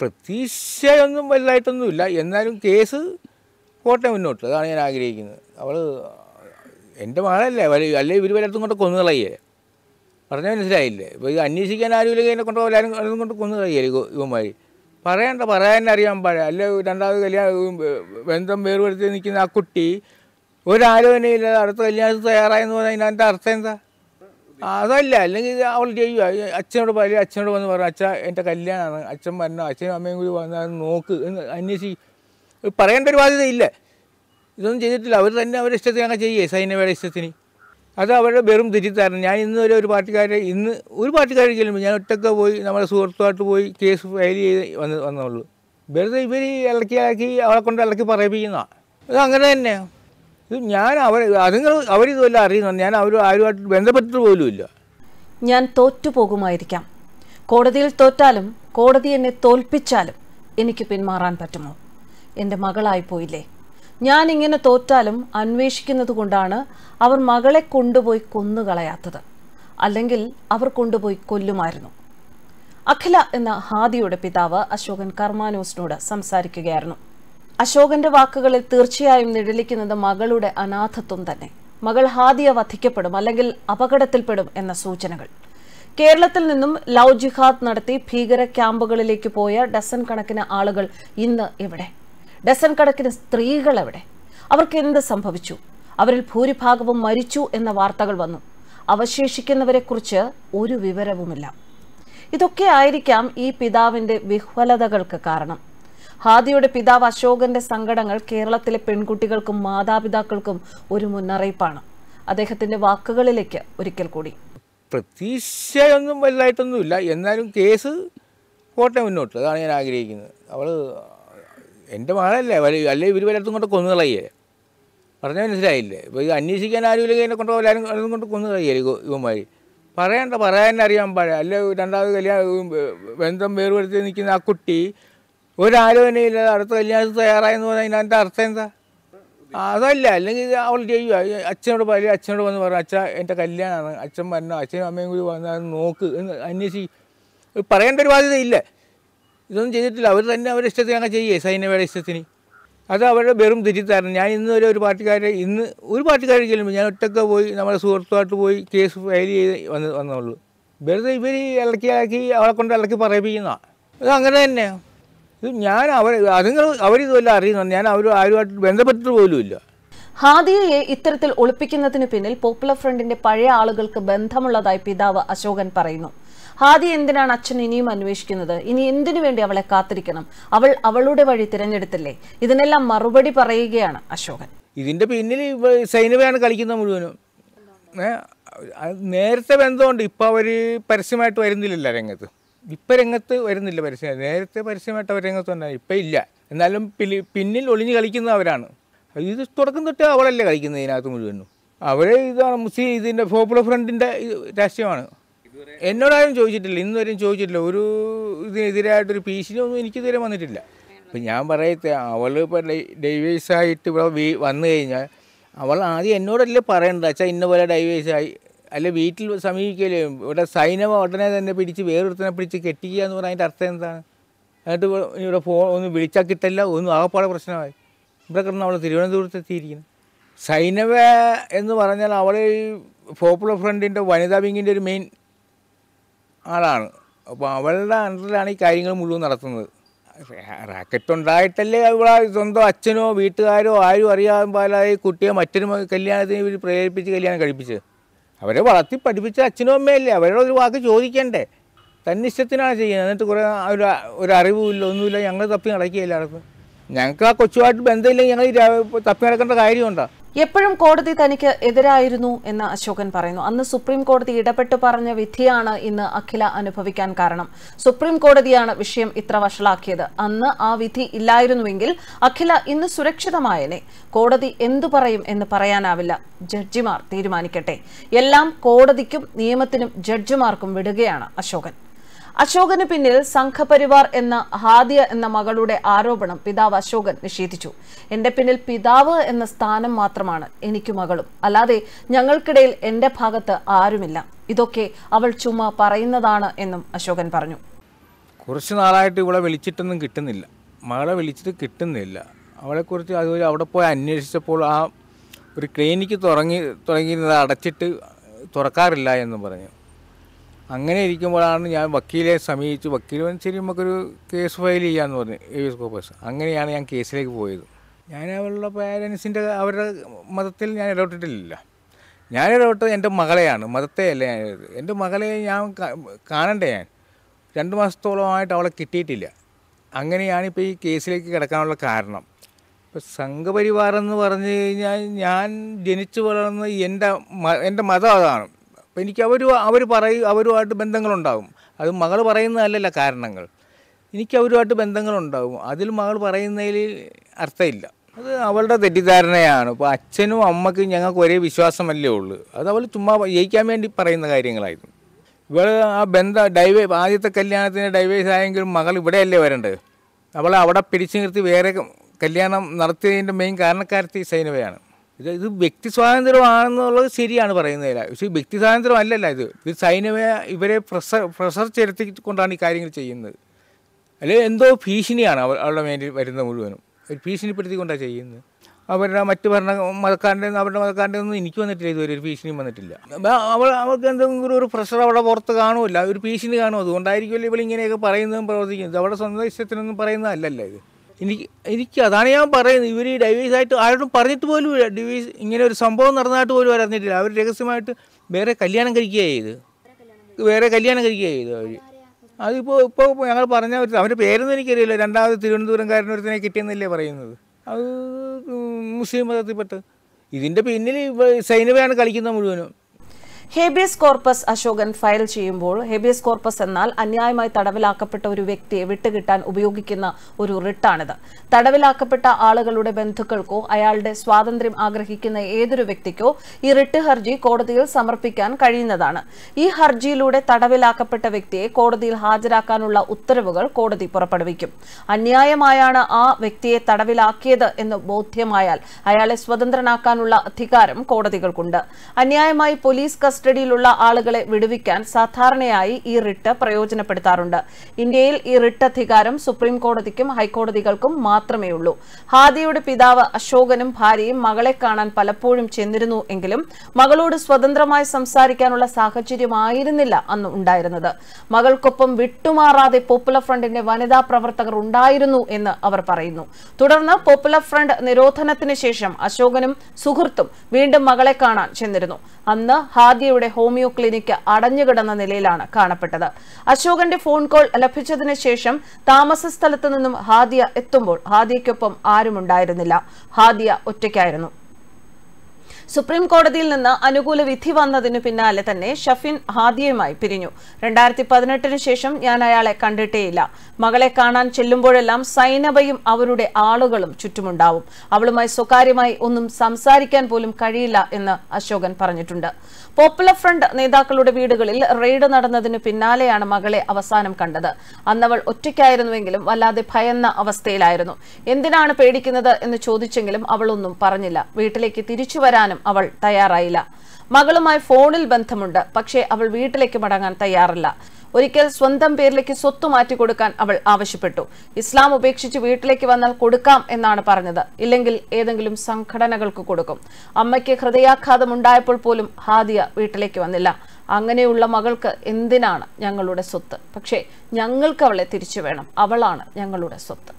പ്രതീക്ഷയൊന്നും വലുതായിട്ടൊന്നുമില്ല എന്നാലും കേസ് പോട്ടെ മുന്നോട്ട് അതാണ് ഞാൻ ആഗ്രഹിക്കുന്നത് അവൾ എൻ്റെ മകളല്ലേ അല്ലെ ഇവർ വലത്തും കൊണ്ട് കൊന്നു കളയേ പറഞ്ഞാൽ മനസ്സിലായില്ലേ ഇപ്പോൾ ഇത് അന്വേഷിക്കാൻ ആരുമില്ലെങ്കിൽ എന്നെ കൊണ്ട് എല്ലാവരും എല്ലാവരും കൊണ്ട് കൊന്നു കളയേ ഇവന്മാർ പറയണ്ട പറയാൻ അറിയാൻ പാടില്ല അല്ലെ രണ്ടാമത് കല്യാണം ബന്ധം വേർപെടുത്തി നിൽക്കുന്ന ആ കുട്ടി ഒരാലോചനയില്ല അടുത്ത കല്യാണത്തിന് തയ്യാറായെന്ന് പറഞ്ഞാൽ അതിൻ്റെ അർത്ഥം എന്താ അതല്ല അല്ലെങ്കിൽ അവൾ ചെയ്യുക അച്ഛനോട് പറയുക അച്ഛനോട് വന്ന് പറയും അച്ഛ എൻ്റെ കല്യാണമാണ് അച്ഛൻ വരണോ അച്ഛനും അമ്മയും കൂടി വന്നാൽ നോക്ക് എന്ന് അന്വേഷിച്ച് പറയേണ്ട ഒരു ബാധ്യത ഇല്ല ഇതൊന്നും ചെയ്തിട്ടില്ല അവർ തന്നെ അവരുടെ ഇഷ്ടത്തിന് അങ്ങനെ ചെയ്യേ സൈന്യവേടെ ഇഷ്ടത്തിന് അത് അവരുടെ വെറും തിരിത്താരണം ഞാൻ ഇന്ന് വരെ ഒരു പാർട്ടിക്കാരെ ഇന്ന് ഒരു പാർട്ടിക്കാരെ ചെല്ലുമ്പോൾ ഞാൻ ഒറ്റക്ക പോയി നമ്മുടെ സുഹൃത്തുമായിട്ട് പോയി കേസ് ഫയൽ ചെയ്ത് വന്ന് വന്നുള്ളൂ വെറുതെ ഇവർ ഇളക്കി ഇളക്കി അവളെ കൊണ്ട് ഇളക്കി പറയിപ്പിക്കുന്ന അത് അങ്ങനെ തന്നെയാണ് ഞാൻ അവർ അതുങ്ങൾ അവരിതുമെല്ലാം അറിയുന്ന ഞാൻ അവർ ആരുമായിട്ട് ബന്ധപ്പെട്ടിട്ട് പോലുമില്ല ഞാൻ തോറ്റുപോകുമായിരിക്കാം കോടതിയിൽ തോറ്റാലും കോടതി എന്നെ തോൽപ്പിച്ചാലും എനിക്ക് പിന്മാറാൻ പറ്റുമോ എൻ്റെ മകളായി പോയില്ലേ ഞാൻ ഇങ്ങനെ തോറ്റാലും അന്വേഷിക്കുന്നത് കൊണ്ടാണ് അവർ മകളെ കൊണ്ടുപോയി കൊന്നുകളയാത്തത് അല്ലെങ്കിൽ അവർ കൊണ്ടുപോയി കൊല്ലുമായിരുന്നു അഖില എന്ന ഹാദിയുടെ പിതാവ് അശോകൻ കർമാനോസിനോട് സംസാരിക്കുകയായിരുന്നു അശോകന്റെ വാക്കുകളിൽ തീർച്ചയായും നിഴലിക്കുന്നത് മകളുടെ അനാഥത്വം തന്നെ മകൾ ഹാദിയ വധിക്കപ്പെടും അല്ലെങ്കിൽ അപകടത്തിൽപ്പെടും എന്ന സൂചനകൾ കേരളത്തിൽ നിന്നും ലവ് ജിഹാദ് നടത്തി ഭീകര ക്യാമ്പുകളിലേക്ക് പോയ ഡസൺ കണക്കിന് ആളുകൾ ഇന്ന് എവിടെ ഡസൺ കണക്കിന് സ്ത്രീകൾ എവിടെ അവർക്ക് എന്ത് സംഭവിച്ചു അവരിൽ ഭൂരിഭാഗവും മരിച്ചു എന്ന വാർത്തകൾ വന്നു അവശേഷിക്കുന്നവരെക്കുറിച്ച് ഒരു വിവരവുമില്ല ഇതൊക്കെ ആയിരിക്കാം ഈ പിതാവിന്റെ വിഹ്വലതകൾക്ക് കാരണം ഹാദിയുടെ പിതാവ് അശോകന്റെ സങ്കടങ്ങൾ കേരളത്തിലെ പെൺകുട്ടികൾക്കും മാതാപിതാക്കൾക്കും ഒരു മുന്നറിയിപ്പാണ് അദ്ദേഹത്തിന്റെ വാക്കുകളിലേക്ക് ഒരിക്കൽ കൂടി പ്രതീക്ഷയൊന്നും വലുതായിട്ടൊന്നുമില്ല എന്നാലും കേസ് കോട്ടയം മുന്നോട്ട് അതാണ് ഞാൻ ആഗ്രഹിക്കുന്നത് അവൾ എൻ്റെ മകളല്ലേ അല്ലെ ഇവർ വലത്തും കൊണ്ട് കൊന്നു കളയേ പറഞ്ഞാൽ മനസ്സിലായില്ലേ ഇപ്പോൾ ഇത് അന്വേഷിക്കാൻ ആരുമില്ല എന്നെ കൊണ്ട് എല്ലാവരും എല്ലാവരും കൊണ്ട് കൊന്നു കളയേ ഇവന്മാരി പറയണ്ട പറയാൻ അറിയാൻ പാടില്ല അല്ലെ രണ്ടാമത് കല്യാണം ബന്ധം വേർപെടുത്തി നിൽക്കുന്ന ആ കുട്ടി ഒരാലോചനയില്ല അടുത്ത കല്യാണത്തിന് തയ്യാറായെന്ന് പറഞ്ഞാൽ അതിൻ്റെ അർത്ഥം എന്താ അതല്ല അല്ലെങ്കിൽ അവൾ ചെയ്യുക അച്ഛനോട് പറയും അച്ഛനോട് വന്ന് പറഞ്ഞു അച്ഛ എൻ്റെ കല്യാണമാണ് അച്ഛൻ വരണോ അച്ഛനും അമ്മയും കൂടി വന്നാൽ നോക്ക് എന്ന് അന്വേഷിക്കും പറയേണ്ട ഒരു ബാധ്യത ഇല്ല ഇതൊന്നും ചെയ്തിട്ടില്ല അവർ തന്നെ അവരുടെ ഇഷ്ടത്തിന് അങ്ങനെ ചെയ്യേ സൈനവയുടെ ഇഷ്ടത്തിന് അത് അവരുടെ വെറും തിരിത്താരണം ഞാൻ ഇന്ന് വരെ ഒരു പാർട്ടിക്കാരെ ഇന്ന് ഒരു പാർട്ടിക്കാരെ ചെല്ലുമ്പോൾ ഞാൻ ഒറ്റക്ക് പോയി നമ്മുടെ സുഹൃത്തുമായിട്ട് പോയി കേസ് ഫയൽ ചെയ്ത് വന്ന് വന്നുള്ളൂ വെറുതെ ഇവർ ഇളക്കി ഇളക്കി അവളെ കൊണ്ട് ഇളക്കി പറയിപ്പിക്കുന്ന അത് അങ്ങനെ തന്നെയാണ് ഞാൻ അവർ അതുങ്ങൾ അവരിതുമല്ല അറിയുന്നുണ്ട് ഞാൻ അവർ ആരുമായിട്ട് ബന്ധപ്പെട്ടിട്ട് പോലുമില്ല ഹാദിയയെ ഇത്തരത്തിൽ ഒളിപ്പിക്കുന്നതിന് പിന്നിൽ പോപ്പുലർ ഫ്രണ്ടിന്റെ പഴയ ആളുകൾക്ക് ബന്ധമുള്ളതായി പിതാവ് അശോകൻ പറയുന്നു ഹാദി എന്തിനാണ് അച്ഛൻ ഇനിയും അന്വേഷിക്കുന്നത് ഇനി എന്തിനു വേണ്ടി അവളെ കാത്തിരിക്കണം അവൾ അവളുടെ വഴി തിരഞ്ഞെടുത്തില്ലേ ഇതിനെല്ലാം മറുപടി പറയുകയാണ് അശോകൻ ഇതിന്റെ പിന്നിൽ സൈനവയാണ് കളിക്കുന്നത് മുഴുവനും നേരത്തെ ബന്ധമുണ്ട് ഇപ്പൊ അവര് പരസ്യമായിട്ട് വരുന്നില്ലല്ലോ രംഗത്ത് ഇപ്പം രംഗത്ത് വരുന്നില്ല പരസ്യം നേരത്തെ പരസ്യമായിട്ട് അവർ രംഗത്ത് വന്നാൽ ഇപ്പം ഇല്ല എന്നാലും പിന്നിൽ ഒളിഞ്ഞു കളിക്കുന്നവരാണ് ഇത് തുടക്കം തൊട്ട് അവളല്ലേ കളിക്കുന്നത് ഇതിനകത്ത് മുഴുവനും അവരെ ഇതാണ് മുസ്ലിം ഇതിൻ്റെ പോപ്പുലർ ഫ്രണ്ടിൻ്റെ രാഷ്ട്രീയമാണ് എന്നോടാരും ചോദിച്ചിട്ടില്ല ഇന്നുവരെയും ചോദിച്ചിട്ടില്ല ഒരു ഇതിനെതിരായിട്ടൊരു ഭീഷണിയൊന്നും എനിക്കിതുവരെ വന്നിട്ടില്ല ഇപ്പം ഞാൻ പറയത്തെ അവൾ ഇപ്പോൾ ഡൈവേഴ്സായിട്ട് ഇവിടെ വന്നു കഴിഞ്ഞാൽ അവൾ ആദ്യം എന്നോടല്ലേ പറയേണ്ടത് അച്ഛാ ഇന്ന പോലെ ഡൈവേഴ്സായി അല്ല വീട്ടിൽ സമീപിക്കുകയല്ലേ ഇവിടെ സൈനവ ഉടനെ തന്നെ പിടിച്ച് വേറൊരുത്തനെ പിടിച്ച് കെട്ടിക്കുക എന്ന് പറഞ്ഞാൽ അതിൻ്റെ അർത്ഥം എന്താണ് എന്നിട്ട് ഇവിടെ ഫോൺ ഒന്ന് വിളിച്ചാൽ കിട്ടില്ല ഒന്നും ആകപ്പാടെ പ്രശ്നമായി ഇവിടെ കിടന്ന് അവൾ തിരുവനന്തപുരത്ത് എത്തിയിരിക്കുന്നു സൈനവ എന്ന് പറഞ്ഞാൽ അവൾ ഈ പോപ്പുലർ ഫ്രണ്ടിൻ്റെ വനിതാ വിങ്ങിൻ്റെ ഒരു മെയിൻ ആളാണ് അപ്പോൾ അവളുടെ അണ്ടറിലാണ് ഈ കാര്യങ്ങൾ മുഴുവൻ നടത്തുന്നത് റാക്കറ്റ് ഉണ്ടായിട്ടല്ലേ ഇവിടെ സ്വന്തം അച്ഛനോ വീട്ടുകാരോ ആരും അറിയാൻ പാലായി കുട്ടിയെ മറ്റൊരു കല്യാണത്തിന് ഇവർ പ്രേരിപ്പിച്ച് കല്യാണം കഴിപ്പിച്ചത് അവരെ വളർത്തി പഠിപ്പിച്ച അച്ഛനും അമ്മയല്ലേ അവരോട് ഒരു വാക്ക് ചോദിക്കണ്ടേ തന്നിഷ്ടത്തിനാണ് ചെയ്യുന്നത് എന്നിട്ട് കുറേ ഒരു ഒരു അറിവുമില്ല ഒന്നുമില്ല ഞങ്ങൾ തപ്പി നടക്കുകയില്ലായിരുന്നു ഞങ്ങൾക്ക് ആ കൊച്ചുമായിട്ട് ബന്ധമില്ലെങ്കിൽ ഞങ്ങൾ തപ്പി നടക്കേണ്ട കാര്യമുണ്ടോ എപ്പോഴും കോടതി തനിക്ക് എതിരായിരുന്നു എന്ന് അശോകൻ പറയുന്നു അന്ന് സുപ്രീം കോടതി ഇടപെട്ട് പറഞ്ഞ വിധിയാണ് ഇന്ന് അഖില അനുഭവിക്കാൻ കാരണം സുപ്രീം കോടതിയാണ് വിഷയം ഇത്ര വഷളാക്കിയത് അന്ന് ആ വിധി ഇല്ലായിരുന്നുവെങ്കിൽ അഖില ഇന്ന് സുരക്ഷിതമായനെ കോടതി എന്തു പറയും എന്ന് പറയാനാവില്ല ജഡ്ജിമാർ തീരുമാനിക്കട്ടെ എല്ലാം കോടതിക്കും നിയമത്തിനും ജഡ്ജിമാർക്കും വിടുകയാണ് അശോകൻ അശോകന് പിന്നിൽ സംഘപരിവാർ എന്ന ഹാദിയ എന്ന മകളുടെ ആരോപണം പിതാവ് അശോകൻ നിഷേധിച്ചു എന്റെ പിന്നിൽ പിതാവ് എന്ന സ്ഥാനം മാത്രമാണ് എനിക്ക് മകളും അല്ലാതെ ഞങ്ങൾക്കിടയിൽ എന്റെ ഭാഗത്ത് ആരുമില്ല ഇതൊക്കെ അവൾ ചുമ പറയുന്നതാണ് എന്നും അശോകൻ പറഞ്ഞു കുറച്ച് നാളായിട്ട് ഇവളെ വിളിച്ചിട്ടൊന്നും കിട്ടുന്നില്ല മകളെ വിളിച്ചിട്ട് കിട്ടുന്നില്ല അവളെക്കുറിച്ച് അതുപോലെ അവിടെ പോയി അന്വേഷിച്ചപ്പോൾ ആ ഒരു ക്ലിനിക്ക് തുടങ്ങി തുടങ്ങിയിരുന്നത് അടച്ചിട്ട് തുറക്കാറില്ല എന്ന് പറഞ്ഞു അങ്ങനെ ഇരിക്കുമ്പോഴാണ് ഞാൻ വക്കീലെ സമീപിച്ച് വക്കീലും ശരി നമുക്കൊരു കേസ് ഫയൽ ചെയ്യാമെന്ന് പറഞ്ഞു വി സ്കോപ്പേഴ്സ് അങ്ങനെയാണ് ഞാൻ കേസിലേക്ക് പോയത് ഞാൻ അവരുടെ പേരൻസിൻ്റെ അവരുടെ മതത്തിൽ ഞാൻ ഇടപെട്ടിട്ടില്ല ഞാൻ ഇടപെട്ടത് എൻ്റെ മകളെയാണ് മതത്തെയല്ല ഞാൻ എൻ്റെ മകളെ ഞാൻ കാണണ്ടേ ഞാൻ രണ്ട് മാസത്തോളമായിട്ട് അവളെ കിട്ടിയിട്ടില്ല അങ്ങനെയാണ് ഇപ്പോൾ ഈ കേസിലേക്ക് കിടക്കാനുള്ള കാരണം ഇപ്പം സംഘപരിവാർ എന്ന് പറഞ്ഞു കഴിഞ്ഞാൽ ഞാൻ ജനിച്ചു വളർന്ന എൻ്റെ എൻ്റെ മതം അതാണ് അപ്പോൾ എനിക്ക് അവർ അവർ പറയും അവരുമായിട്ട് ബന്ധങ്ങളുണ്ടാകും അത് മകൾ പറയുന്നതല്ലല്ല കാരണങ്ങൾ എനിക്ക് അവരുമായിട്ട് ബന്ധങ്ങളുണ്ടാകും അതിൽ മകൾ പറയുന്നതിൽ അർത്ഥമില്ല അത് അവളുടെ തെറ്റിദ്ധാരണയാണ് ഇപ്പോൾ അച്ഛനും അമ്മയ്ക്കും ഞങ്ങൾക്ക് ഒരേ വിശ്വാസമല്ലേ ഉള്ളൂ അത് അവൾ ചുമ്മാ ജയിക്കാൻ വേണ്ടി പറയുന്ന കാര്യങ്ങളായിരുന്നു ഇവൾ ആ ബന്ധ ഡൈവേ ആദ്യത്തെ കല്യാണത്തിന് ഡൈവേഴ്സ് ആയെങ്കിൽ മകൾ ഇവിടെയല്ലേ വരേണ്ടത് അവളെ അവിടെ പിടിച്ചു നിർത്തി വേറെ കല്യാണം നടത്തിയതിൻ്റെ മെയിൻ കാരണക്കാരത്തി സൈനവയാണ് ഇത് ഇത് വ്യക്തി സ്വാതന്ത്ര്യമാണെന്നുള്ളത് ശരിയാണ് പറയുന്നതില്ല പക്ഷേ വ്യക്തി സ്വാതന്ത്ര്യം അല്ലല്ല ഇത് ഇത് സൈന്യമേ ഇവരെ പ്രസർ പ്രസർ ചെലുത്തിക്കൊണ്ടാണ് ഈ കാര്യങ്ങൾ ചെയ്യുന്നത് അല്ലെങ്കിൽ എന്തോ ഭീഷണിയാണ് അവരുടെ മേലിൽ വരുന്നത് മുഴുവനും ഒരു ഭീഷണിപ്പെടുത്തിക്കൊണ്ടാണ് ചെയ്യുന്നത് അവരുടെ മറ്റ് ഭരണ മതക്കാരൻ്റെ അവരുടെ മതക്കാരൻ്റെ ഒന്നും എനിക്ക് വന്നിട്ടില്ല ഇതുവരെ ഒരു ഭീഷണിയും വന്നിട്ടില്ല അവൾ അവർക്ക് എന്തെങ്കിലും ഒരു പ്രഷർ അവിടെ പുറത്ത് കാണുമല്ല ഒരു ഭീഷണി കാണും അതുകൊണ്ടായിരിക്കുമല്ലോ ഇവളിങ്ങനെയൊക്കെ പറയുന്നതും പ്രവർത്തിക്കുന്നത് അവരുടെ സ്വന്തം ഇഷ്ടത്തിനൊന്നും പറയുന്നതല്ലല്ലോ ഇത് എനിക്ക് എനിക്ക് അതാണ് ഞാൻ പറയുന്നത് ഇവർ ഡൈവേഴ്സ് ആയിട്ട് ആരോടും പറഞ്ഞിട്ട് പോലും ഡിവൈസ് ഇങ്ങനെ ഒരു സംഭവം നടന്നതായിട്ട് പോലും അറിഞ്ഞിട്ടില്ല അവർ രഹസ്യമായിട്ട് വേറെ കല്യാണം കഴിക്കുക ചെയ്ത് വേറെ കല്യാണം കഴിക്കുക ചെയ്തു അവർ അതിപ്പോൾ ഇപ്പോൾ ഞങ്ങൾ പറഞ്ഞ ഒരു അവൻ്റെ പേരൊന്നും എനിക്കറിയില്ല രണ്ടാമത് തിരുവനന്തപുരംകാരൻ ഒരുത്തിനെ കിട്ടിയെന്നല്ലേ പറയുന്നത് അത് മുസ്ലിം മതത്തിൽപ്പെട്ട് ഇതിൻ്റെ പിന്നിൽ സൈനികയാണ് കളിക്കുന്നത് മുഴുവനും ഹേബിയസ് കോർപ്പസ് അശോകൻ ഫയൽ ചെയ്യുമ്പോൾ ഹേബിയസ് കോർപ്പസ് എന്നാൽ അന്യായമായി തടവിലാക്കപ്പെട്ട ഒരു വ്യക്തിയെ വിട്ടുകിട്ടാൻ ഉപയോഗിക്കുന്ന ഒരു റിട്ടാണിത് തടവിലാക്കപ്പെട്ട ആളുകളുടെ ബന്ധുക്കൾക്കോ അയാളുടെ സ്വാതന്ത്ര്യം ആഗ്രഹിക്കുന്ന ഏതൊരു വ്യക്തിക്കോ ഈ റിട്ട് ഹർജി കോടതിയിൽ സമർപ്പിക്കാൻ കഴിയുന്നതാണ് ഈ ഹർജിയിലൂടെ തടവിലാക്കപ്പെട്ട വ്യക്തിയെ കോടതിയിൽ ഹാജരാക്കാനുള്ള ഉത്തരവുകൾ കോടതി പുറപ്പെടുവിക്കും അന്യായമായാണ് ആ വ്യക്തിയെ തടവിലാക്കിയത് എന്ന് ബോധ്യമായാൽ അയാളെ സ്വതന്ത്രനാക്കാനുള്ള അധികാരം കോടതികൾക്കുണ്ട് അന്യായമായി പോലീസ് കസ്റ്റഡിയിലുള്ള ആളുകളെ വിടുവിക്കാൻ സാധാരണയായി ഈ റിട്ട് പ്രയോജനപ്പെടുത്താറുണ്ട് ഇന്ത്യയിൽ ഈ റിട്ട് അധികാരം സുപ്രീം കോടതിക്കും ഹൈക്കോടതികൾക്കും മാത്രമേ ഉള്ളൂ ഹാദിയുടെ പിതാവ് അശോകനും ഭാര്യയും മകളെ കാണാൻ പലപ്പോഴും ചെന്നിരുന്നു എങ്കിലും മകളോട് സ്വതന്ത്രമായി സംസാരിക്കാനുള്ള സാഹചര്യമായിരുന്നില്ല അന്ന് ഉണ്ടായിരുന്നത് മകൾക്കൊപ്പം വിട്ടുമാറാതെ പോപ്പുലർ ഫ്രണ്ടിന്റെ വനിതാ പ്രവർത്തകർ ഉണ്ടായിരുന്നു എന്ന് അവർ പറയുന്നു തുടർന്ന് പോപ്പുലർ ഫ്രണ്ട് നിരോധനത്തിന് ശേഷം അശോകനും സുഹൃത്തും വീണ്ടും മകളെ കാണാൻ ചെന്നിരുന്നു അന്ന് ഹാദിയ രോഗിയുടെ ഹോമിയോ ക്ലിനിക്ക് അടഞ്ഞുകിടന്ന നിലയിലാണ് കാണപ്പെട്ടത് അശോകന്റെ ഫോൺ കോൾ ലഭിച്ചതിന് ശേഷം താമസ സ്ഥലത്ത് നിന്നും ഹാദിയ എത്തുമ്പോൾ ഹാദിയയ്ക്കൊപ്പം ആരുമുണ്ടായിരുന്നില്ല ഹാദിയ ഒറ്റയ്ക്കായിരുന്നു സുപ്രീം കോടതിയിൽ നിന്ന് അനുകൂല വിധി വന്നതിനു പിന്നാലെ തന്നെ ഷഫിൻ ഹാദിയുമായി പിരിഞ്ഞു രണ്ടായിരത്തി പതിനെട്ടിന് ശേഷം ഞാൻ അയാളെ കണ്ടിട്ടേയില്ല മകളെ കാണാൻ ചെല്ലുമ്പോഴെല്ലാം സൈനബയും അവരുടെ ആളുകളും ചുറ്റുമുണ്ടാവും അവളുമായി സ്വകാര്യമായി ഒന്നും സംസാരിക്കാൻ പോലും കഴിയില്ല എന്ന് അശോകൻ പറഞ്ഞിട്ടുണ്ട് പോപ്പുലർ ഫ്രണ്ട് നേതാക്കളുടെ വീടുകളിൽ റെയ്ഡ് നടന്നതിനു പിന്നാലെയാണ് മകളെ അവസാനം കണ്ടത് അന്നവൾ ഒറ്റയ്ക്കായിരുന്നുവെങ്കിലും വല്ലാതെ ഭയന്ന അവസ്ഥയിലായിരുന്നു എന്തിനാണ് പേടിക്കുന്നത് എന്ന് ചോദിച്ചെങ്കിലും അവളൊന്നും പറഞ്ഞില്ല വീട്ടിലേക്ക് തിരിച്ചു വരാനും പോകാനും അവൾ തയ്യാറായില്ല മകളുമായി ഫോണിൽ ബന്ധമുണ്ട് പക്ഷേ അവൾ വീട്ടിലേക്ക് മടങ്ങാൻ തയ്യാറില്ല ഒരിക്കൽ സ്വന്തം പേരിലേക്ക് സ്വത്ത് മാറ്റി കൊടുക്കാൻ അവൾ ആവശ്യപ്പെട്ടു ഇസ്ലാം ഉപേക്ഷിച്ച് വീട്ടിലേക്ക് വന്നാൽ കൊടുക്കാം എന്നാണ് പറഞ്ഞത് ഇല്ലെങ്കിൽ ഏതെങ്കിലും സംഘടനകൾക്ക് കൊടുക്കും അമ്മയ്ക്ക് ഹൃദയാഘാതം ഉണ്ടായപ്പോൾ പോലും ഹാദിയ വീട്ടിലേക്ക് വന്നില്ല അങ്ങനെയുള്ള മകൾക്ക് എന്തിനാണ് ഞങ്ങളുടെ സ്വത്ത് പക്ഷേ ഞങ്ങൾക്ക് അവളെ തിരിച്ചു വേണം അവളാണ് ഞങ്ങളുടെ സ്വത്ത്